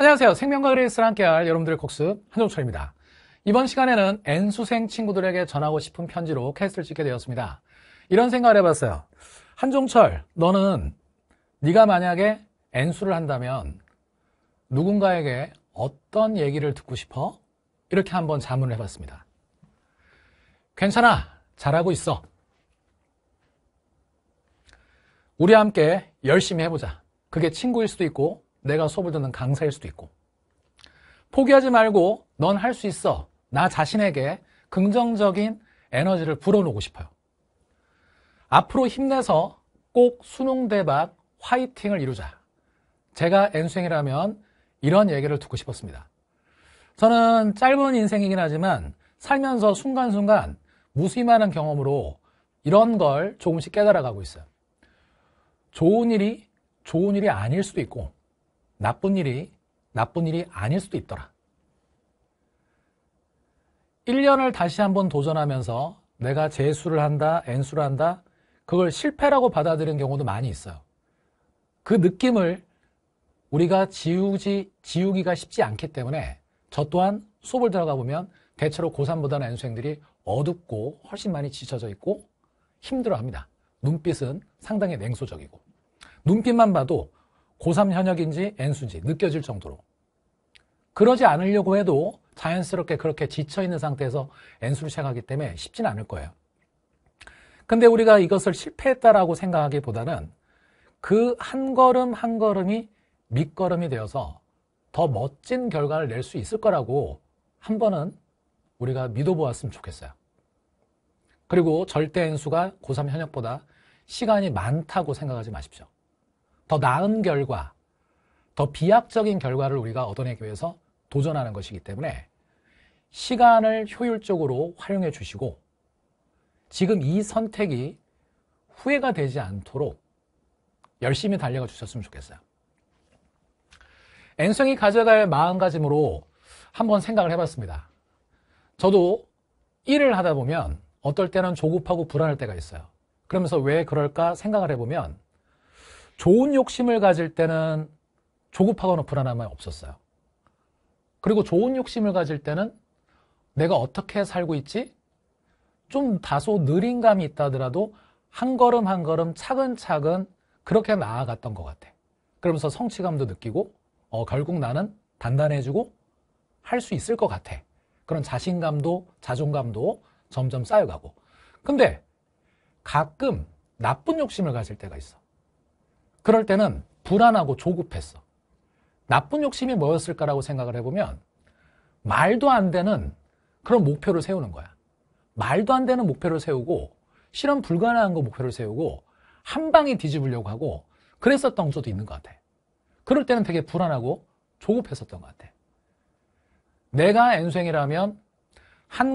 안녕하세요. 생명과 그리스를 함께할 여러분들의 곡습 한종철입니다. 이번 시간에는 N수생 친구들에게 전하고 싶은 편지로 캐스트를 찍게 되었습니다. 이런 생각을 해봤어요. 한종철, 너는 네가 만약에 N수를 한다면 누군가에게 어떤 얘기를 듣고 싶어? 이렇게 한번 자문을 해봤습니다. 괜찮아. 잘하고 있어. 우리 함께 열심히 해보자. 그게 친구일 수도 있고 내가 수업을 듣는 강사일 수도 있고 포기하지 말고 넌 할 수 있어 나 자신에게 긍정적인 에너지를 불어넣고 싶어요 앞으로 힘내서 꼭 수능 대박 화이팅을 이루자 제가 N수행이라면 이런 얘기를 듣고 싶었습니다 저는 짧은 인생이긴 하지만 살면서 순간순간 무수히 많은 경험으로 이런 걸 조금씩 깨달아가고 있어요 좋은 일이 좋은 일이 아닐 수도 있고 나쁜 일이 나쁜 일이 아닐 수도 있더라. 1년을 다시 한번 도전하면서 내가 재수를 한다, N수를 한다, 그걸 실패라고 받아들인 경우도 많이 있어요. 그 느낌을 우리가 지우지, 지우기가 쉽지 않기 때문에 저 또한 수업을 들어가 보면 대체로 고3보다는 N수생들이 어둡고 훨씬 많이 지쳐져 있고 힘들어 합니다. 눈빛은 상당히 냉소적이고. 눈빛만 봐도 고3 현역인지 N수인지 느껴질 정도로. 그러지 않으려고 해도 자연스럽게 그렇게 지쳐있는 상태에서 N수를 시작하기 때문에 쉽진 않을 거예요. 근데 우리가 이것을 실패했다라고 생각하기보다는 그 한 걸음 한 걸음이 밑걸음이 되어서 더 멋진 결과를 낼 수 있을 거라고 한 번은 우리가 믿어보았으면 좋겠어요. 그리고 절대 N수가 고3 현역보다 시간이 많다고 생각하지 마십시오. 더 나은 결과, 더 비약적인 결과를 우리가 얻어내기 위해서 도전하는 것이기 때문에 시간을 효율적으로 활용해 주시고 지금 이 선택이 후회가 되지 않도록 열심히 달려가 주셨으면 좋겠어요. 앤성이 가져갈 마음가짐으로 한번 생각을 해봤습니다. 저도 일을 하다 보면 어떨 때는 조급하고 불안할 때가 있어요. 그러면서 왜 그럴까 생각을 해보면 좋은 욕심을 가질 때는 조급하거나 불안함이 없었어요. 그리고 좋은 욕심을 가질 때는 내가 어떻게 살고 있지? 좀 다소 느린 감이 있다더라도 한 걸음 한 걸음 차근차근 그렇게 나아갔던 것 같아. 그러면서 성취감도 느끼고 어, 결국 나는 단단해지고 할 수 있을 것 같아. 그런 자신감도 자존감도 점점 쌓여가고. 근데 가끔 나쁜 욕심을 가질 때가 있어. 그럴 때는 불안하고 조급했어. 나쁜 욕심이 뭐였을까라고 생각을 해보면 말도 안 되는 그런 목표를 세우는 거야. 말도 안 되는 목표를 세우고 실현 불가능한 거 목표를 세우고 한 방에 뒤집으려고 하고 그랬었던 구도 있는 것 같아. 그럴 때는 되게 불안하고 조급했었던 것 같아. 내가 n 수이라면한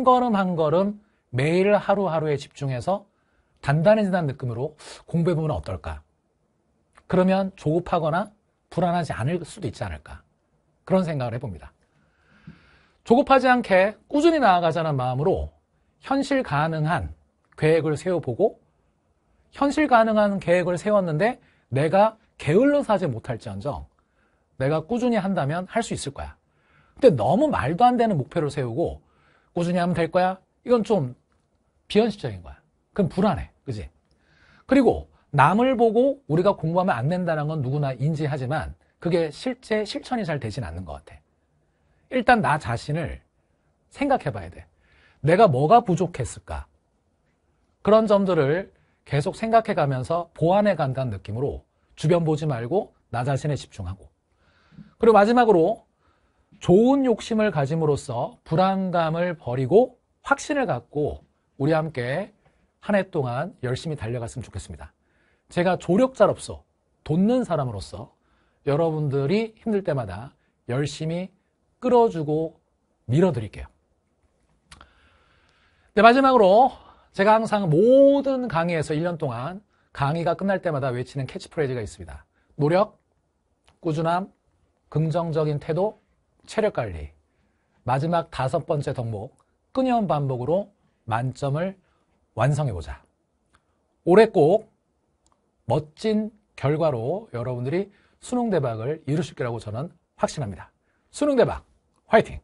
걸음 한 걸음 매일 하루하루에 집중해서 단단해진다는 느낌으로 공부해보면 어떨까? 그러면 조급하거나 불안하지 않을 수도 있지 않을까 그런 생각을 해봅니다. 조급하지 않게 꾸준히 나아가자는 마음으로 현실 가능한 계획을 세워보고 현실 가능한 계획을 세웠는데 내가 게을러서 하지 못할지언정 내가 꾸준히 한다면 할 수 있을 거야. 근데 너무 말도 안 되는 목표를 세우고 꾸준히 하면 될 거야? 이건 좀 비현실적인 거야. 그럼 불안해. 그지? 그리고 남을 보고 우리가 공부하면 안 된다는 건 누구나 인지하지만 그게 실제 실천이 잘 되진 않는 것 같아. 일단 나 자신을 생각해 봐야 돼. 내가 뭐가 부족했을까? 그런 점들을 계속 생각해 가면서 보완해 간다는 느낌으로 주변 보지 말고 나 자신에 집중하고. 그리고 마지막으로 좋은 욕심을 가짐으로써 불안감을 버리고 확신을 갖고 우리 함께 한 해 동안 열심히 달려갔으면 좋겠습니다. 제가 조력자로서 돕는 사람으로서 여러분들이 힘들 때마다 열심히 끌어주고 밀어드릴게요. 네, 마지막으로 제가 항상 모든 강의에서 1년 동안 강의가 끝날 때마다 외치는 캐치프레이즈가 있습니다. 노력, 꾸준함, 긍정적인 태도, 체력 관리. 마지막 다섯 번째 덕목, 끊임없는 반복으로 만점을 완성해보자. 올해 꼭 멋진 결과로 여러분들이 수능 대박을 이루실 거라고 저는 확신합니다. 수능 대박 화이팅!